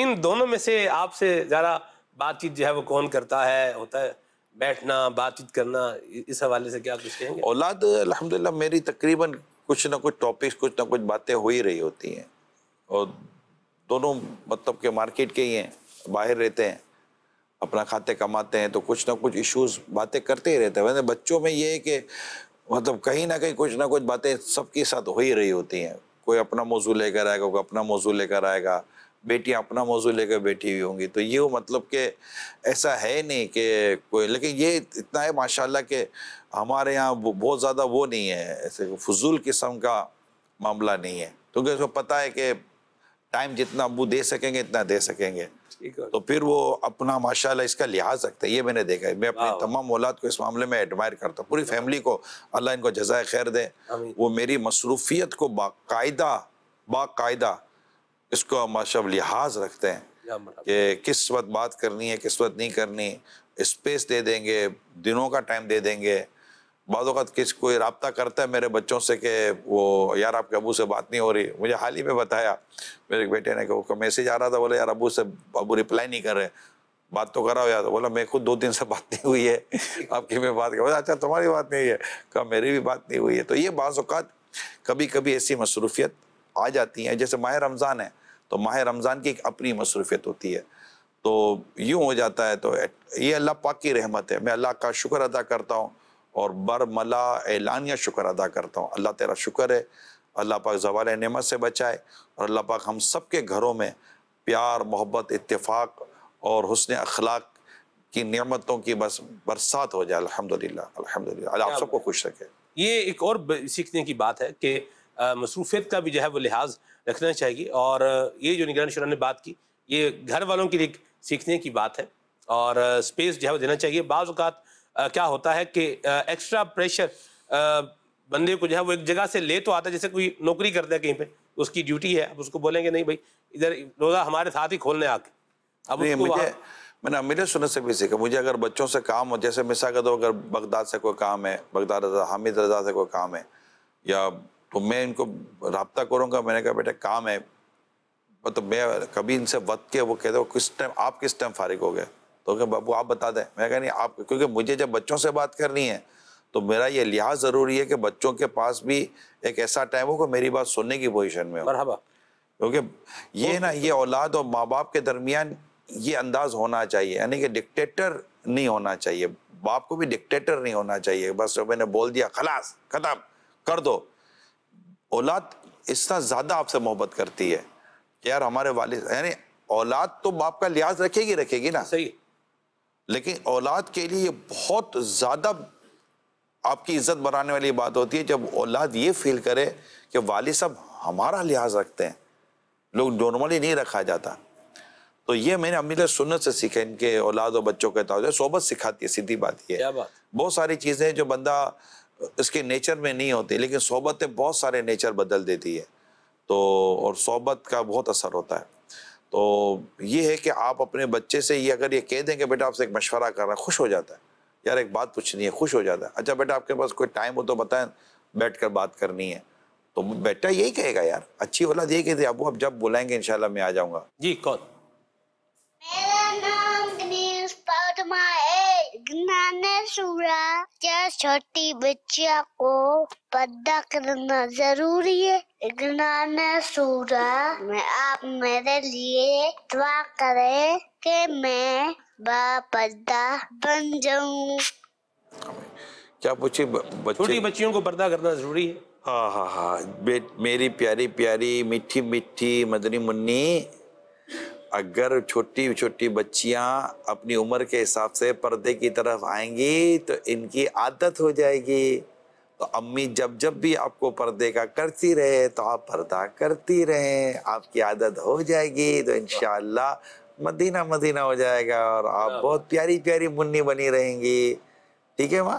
इन दोनों में से आपसे ज़्यादा बातचीत जो है वो कौन करता है होता है बैठना बातचीत करना इस हवाले से क्या कुछ कहेंगे औलाद अलहमदिल्ला मेरी तकरीबन कुछ ना कुछ टॉपिक्स कुछ ना कुछ बातें हो ही रही होती हैं और दोनों मतलब के मार्केट के ही हैं बाहर रहते हैं अपना खाते कमाते हैं तो कुछ ना कुछ इश्यूज बातें करते ही रहते हैं वैसे बच्चों में ये है कि मतलब कहीं ना कहीं कुछ ना कुछ बातें सबके साथ हो ही रही होती हैं कोई अपना मौजू लेकर आएगा कोई अपना मौजू लेकर आएगा बेटियाँ अपना मौजू लेकर बैठी हुई होंगी तो ये मतलब कि ऐसा है नहीं कि कोई लेकिन ये इतना है माशाल्लाह कि हमारे यहाँ बहुत ज़्यादा वो नहीं है ऐसे फजूल किस्म का मामला नहीं है क्योंकि तो उसको पता है कि टाइम जितना अबू दे सकेंगे इतना दे सकेंगे तो फिर वो अपना माशाल्लाह इसका लिहाज रखते हैं ये मैंने देखा है मैं अपने तमाम औलाद को इस मामले में एडमायर करता हूँ पूरी फैमिली को अल्लाह इनको जजाय खैर दे वो मेरी मसरूफियत को बाकायदा बाकायदा इसको माशा लिहाज रखते हैं कि किस वक्त बात करनी है किस वक्त नहीं करनी स्पेस दे देंगे दिनों का टाइम दे देंगे बाज़ात किस कोई रबता करता है मेरे बच्चों से कि वो यार आपके अबू से बात नहीं हो रही मुझे हाल ही में बताया मेरे बेटे ने कि मैसेज आ रहा था बोले यार अबू से अबू रिप्लाई नहीं कर रहे बात तो कराओ यार तो बोला मैं खुद दो दिन से बात नहीं हुई है आपकी मैं बात कर बोला अच्छा तुम्हारी बात नहीं है कहा मेरी भी बात नहीं हुई है तो ये बात कभी कभी ऐसी मसरूफियत आ जाती है जैसे माह रमज़ान है तो माह रमज़ान की एक अपनी मसरूफियत होती है तो यूँ हो जाता है तो ये अल्लाह पाक की रहमत है मैं अल्लाह का शुक्र अदा करता हूँ और बरमला एलानिया शुक्र अदा करता हूँ अल्लाह तेरा शुक्र है अल्लाह पाक जवाल नमत से बचाए और अल्लाह पाक हम सब के घरों में प्यार मोहब्बत इतफाक़ और हुसन अखलाक की नियमतों की बस बरसात हो जाए अल्हम्दुलिल्लाह अल्लाह आप सबको खुश रखे ये एक और सीखने की बात है कि मसरूफियत का भी जो है वो लिहाज रखना चाहिए और ये जो निगरान शुरा ने बात की ये घर वालों के लिए सीखने की बात है और स्पेस जो है वो देना चाहिए बाज़ात आ, क्या होता है कि एक्स्ट्रा प्रेशर बंदे को जो है वो एक जगह से ले तो आता है जैसे कोई नौकरी करता है कहीं पे उसकी ड्यूटी है अब उसको बोलेंगे नहीं भाई इधर रोजा हमारे साथ ही खोलने आके अब मुझे मैंने अमीर सुनने से भी सीखा मुझे अगर बच्चों से काम हो जैसे मिसा कर दो तो अगर बगदाद से कोई काम है बगदाद रजा हामिद रजा से कोई काम है या तो मैं इनको रबता करूँगा मैंने कहा बेटा काम है तो मैं कभी इनसे वक्त के वो कहते हो किस टाइम आप किस टाइम फारिग हो गए तो क्या बाबू आप बता दें मैं कह नहीं आप क्योंकि मुझे जब बच्चों से बात करनी है तो मेरा ये लिहाज ज़रूरी है कि बच्चों के पास भी एक ऐसा टाइम हो कि मेरी बात सुनने की पोजिशन में हो क्योंकि ये ना ये औलाद और माँ बाप के दरमियान ये अंदाज होना चाहिए यानी कि डिक्टेटर नहीं होना चाहिए बाप को भी डिक्टेटर नहीं होना चाहिए बस जब मैंने बोल दिया खलास ख़त्म कर दो औलाद इतना ज़्यादा आपसे मोहब्बत करती है यार हमारे वाले यानी औलाद तो बाप का लिहाज रखेगी रखेगी ना सही लेकिन औलाद के लिए ये बहुत ज़्यादा आपकी इज्जत बढ़ाने वाली बात होती है जब औलाद ये फील करे कि वाले साहब हमारा लिहाज रखते हैं लोग नॉर्मली नहीं रखा जाता तो ये मैंने अमीर सुनत से सीखे इनके औलाद और बच्चों के तौर सोबत सिखाती है सीधी बात यह बहुत सारी चीज़ें जो बंदा इसके नेचर में नहीं होती लेकिन सोबतें बहुत सारे नेचर बदल देती है तो और सोबत का बहुत असर होता है तो ये है कि आप अपने बच्चे से ये अगर ये कह दें कि बेटा आपसे एक मशवरा कर रहा है खुश हो जाता है यार एक बात पूछनी है खुश हो जाता है अच्छा बेटा आपके पास कोई टाइम हो तो बताएं बैठ कर बात करनी है तो बेटा यही कहेगा यार अच्छी वाला यही कहती है अब जब बुलाएंगे इनशाला मैं आ जाऊंगा जी कौन आत्मा ए सूरा क्या छोटी बच्चिया को पद्दा करना जरूरी है सूरा मैं आप मेरे लिए दुआ करें कि मैं पर्दा बन जाऊं क्या पूछे छोटी बच्चियों को पर्दा करना जरूरी है हाँ हाँ हाँ मेरी प्यारी प्यारी मिठी मिठी मदनी मुन्नी अगर छोटी छोटी बच्चियां अपनी उम्र के हिसाब से पर्दे की तरफ आएंगी तो इनकी आदत हो जाएगी तो अम्मी जब जब भी आपको पर्दे का करती रहे तो आप पर्दा करती रहे आपकी आदत हो जाएगी तो इन मदीना मदीना हो जाएगा और आप हाँ। बहुत प्यारी प्यारी मुन्नी बनी रहेंगी ठीक है माँ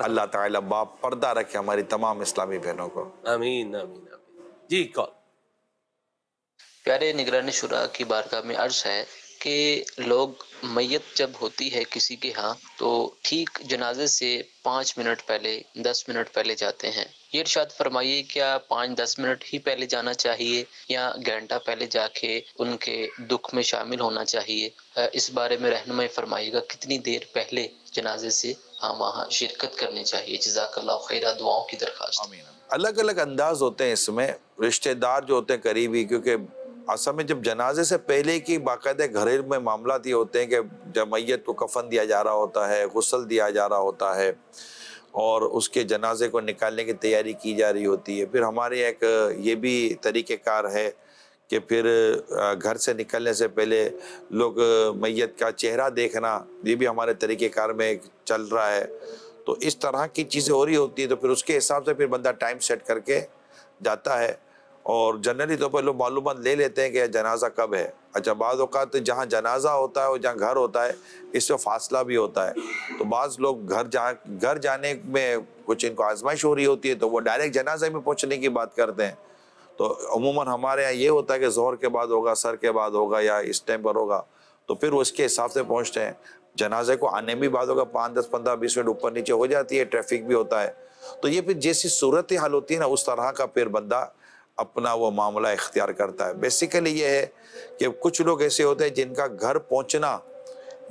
अल्लाह ताला बाप पर्दा रखे हमारी तमाम इस्लामी बहनों को अमीन अमीन जी कॉल प्यारे निगरानी शुरा की बारका में अर्ज है कि लोग मैयत जब होती है किसी के यहाँ तो ठीक जनाजे से पाँच मिनट पहले दस मिनट पहले जाते हैं ये इर्शाद फरमाइए क्या पाँच दस मिनट ही पहले जाना चाहिए या घंटा पहले जाके उनके दुख में शामिल होना चाहिए इस बारे में रहनुमाई फरमाइएगा कितनी देर पहले जनाजे से हाँ वहाँ शिरकत करनी चाहिए जजाकल्ला खैरा दुआओं की दरख्वास्त अलग अलग अंदाज होते हैं इसमें रिश्तेदार जो होते हैं करीबी क्योंकि असम में जब जनाजे से पहले की बाकायदे घरेल में मामला ये होते हैं कि जब मैत को कफन दिया जा रहा होता है गसल दिया जा रहा होता है और उसके जनाजे को निकालने की तैयारी की जा रही होती है फिर हमारे एक ये भी तरीक़ेकार है कि फिर घर से निकलने से पहले लोग मैत का चेहरा देखना ये भी हमारे तरीक़ेकार में चल रहा है तो इस तरह की चीज़ें हो रही होती है तो फिर उसके हिसाब से फिर बंदा टाइम सेट करके जाता है और जनरली तो पर लोग मालूम ले लेते हैं कि जनाजा कब है अच्छा बाद अवत जहाँ जनाजा होता है और जहाँ घर होता है पर फासला भी होता है तो बाज़ लोग घर जा घर जाने में कुछ इनको आजमाइश हो रही होती है तो वो डायरेक्ट जनाजे में पहुँचने की बात करते हैं तो अमूमन हमारे यहाँ ये होता है कि जहर के बाद होगा सर के बाद होगा या इस टाइम पर होगा तो फिर उसके हिसाब से पहुँचते हैं जनाजे को आने में बाद होगा पाँच दस पंद्रह बीस मिनट ऊपर नीचे हो जाती है ट्रैफिक भी होता है तो ये फिर जैसी सूरत हाल होती है ना उस तरह का फिर बंदा अपना वो मामला इख्तियार करता है बेसिकली ये है कि कुछ लोग ऐसे होते हैं जिनका घर पहुंचना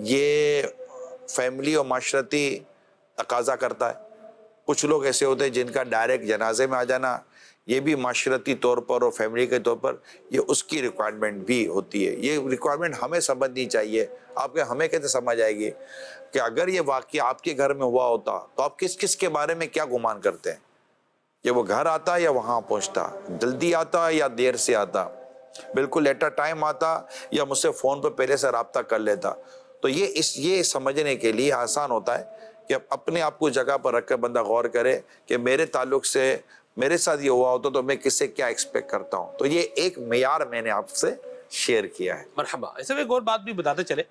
ये फैमिली और माशरती तकाजा करता है कुछ लोग ऐसे होते हैं जिनका डायरेक्ट जनाजे में आ जाना ये भी माशरती तौर पर और फैमिली के तौर पर ये उसकी रिक्वायरमेंट भी होती है ये रिक्वायरमेंट हमें समझनी चाहिए आपके हमें कैसे समझ आएगी कि अगर ये वाक्य आपके घर में हुआ होता तो आप किस किस के बारे में क्या गुमान करते हैं या वो घर आता या वहाँ पहुँचता जल्दी आता या देर से आता बिल्कुल लेटर टाइम आता या मुझसे फ़ोन पर पहले से रबता कर लेता तो ये इस ये समझने के लिए आसान होता है कि अपने आप को जगह पर रख कर बंदा गौर करे कि मेरे ताल्लुक से मेरे साथ ये हुआ होता तो मैं किससे क्या एक्सपेक्ट करता हूँ तो ये एक मैार मैंने आपसे शेयर किया है मरहबा ऐसे में एक और बात भी बताते चले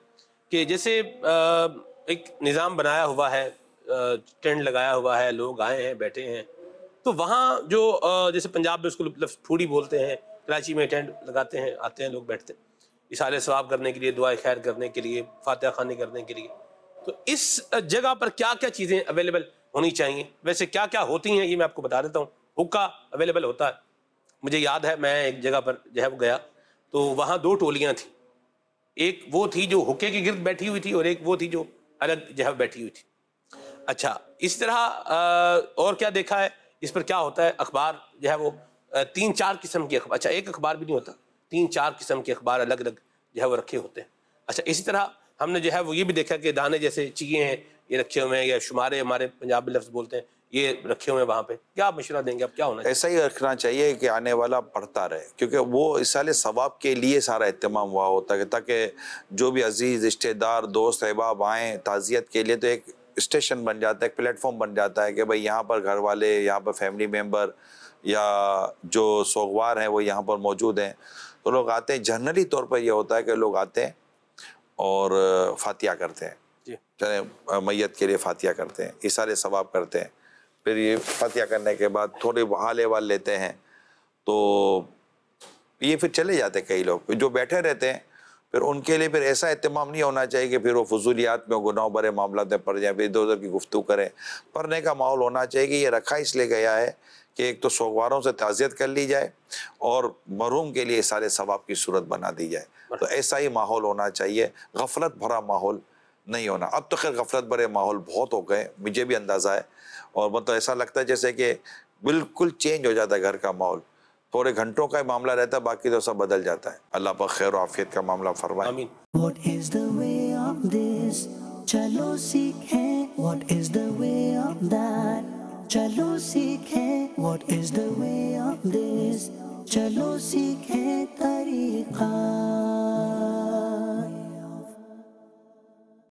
कि जैसे एक निज़ाम बनाया हुआ है टेंट लगाया हुआ है लोग आए हैं बैठे हैं तो वहाँ जो जैसे पंजाब में उसको मतलब फूडी बोलते हैं कराची में टेंट लगाते हैं आते हैं लोग बैठते हैं इशारे सवाब करने के लिए दुआ खैर करने के लिए फातह खानी करने के लिए तो इस जगह पर क्या क्या चीज़ें अवेलेबल होनी चाहिए वैसे क्या क्या होती हैं ये मैं आपको बता देता हूँ हुक्का अवेलेबल होता है मुझे याद है मैं एक जगह पर जो है गया तो वहाँ दो टोलियाँ थी एक वो थी जो हुक्के के गिरद बैठी हुई थी और एक वो थी जो अलग जो बैठी हुई थी अच्छा इस तरह और क्या देखा है इस पर क्या होता है अखबार जो है वो तीन चार किस्म के अखबार अच्छा एक अखबार भी नहीं होता तीन चार किस्म के अखबार अलग अलग जो है वो रखे होते हैं अच्छा इसी तरह हमने जो है वो ये भी देखा कि दाने जैसे चीज़ें हैं ये रखे हुए हैं या शुमारे हमारे पंजाब में लफ्ज़ बोलते हैं ये रखे हुए हैं वहाँ पे क्या आप मशुरा देंगे आप क्या होना ऐसा ही रखना चाहिए कि आने वाला पढ़ता रहे क्योंकि वो इस साल सवाब के लिए सारा अहतमाम हुआ होता है ताकि जो भी अजीज़ रिश्तेदार दोस्त अहबाब आएँ ताज़ियत के लिए तो एक स्टेशन बन जाता है एक प्लेटफॉर्म बन जाता है कि भाई यहाँ पर घर वाले यहाँ पर फैमिली मेम्बर या जो सोगवार हैं वो यहाँ पर मौजूद हैं तो लोग आते हैं जनरली तौर पर यह होता है कि लोग आते हैं और फातिया करते हैं चले मैत के लिए फातिया करते हैं इशारे सवाब करते हैं फिर ये फातिया करने के बाद थोड़े हाल वाल लेते हैं तो ये फिर चले जाते हैं कई लोग जो बैठे रहते हैं फिर उनके लिए फिर ऐसा अहतमाम नहीं होना चाहिए कि फिर वो फजूलियात में गुनाह भरे मामला में पड़ जाए फिर इधर उधर की गुफ्तु करें पढ़ने का माहौल होना चाहिए कि ये रखा इसलिए गया है कि एक तो सोगवारों से ताज़ियत कर ली जाए और मरूम के लिए सारे सवाब की सूरत बना दी जाए तो ऐसा ही माहौल होना चाहिए गफलत भरा माहौल नहीं होना अब तो खैर गफलत भरे माहौल बहुत हो गए मुझे भी अंदाज़ा है और मतलब ऐसा लगता है जैसे कि बिल्कुल चेंज हो जाता है घर का माहौल थोड़े घंटों का मामला रहता है बाकी तो सब बदल जाता है अल्लाह पर खैर आफियत का मामला फरमाए चलो सीखें what is the way of that चलो सीखें what is the way of this चलो सीखें तरीका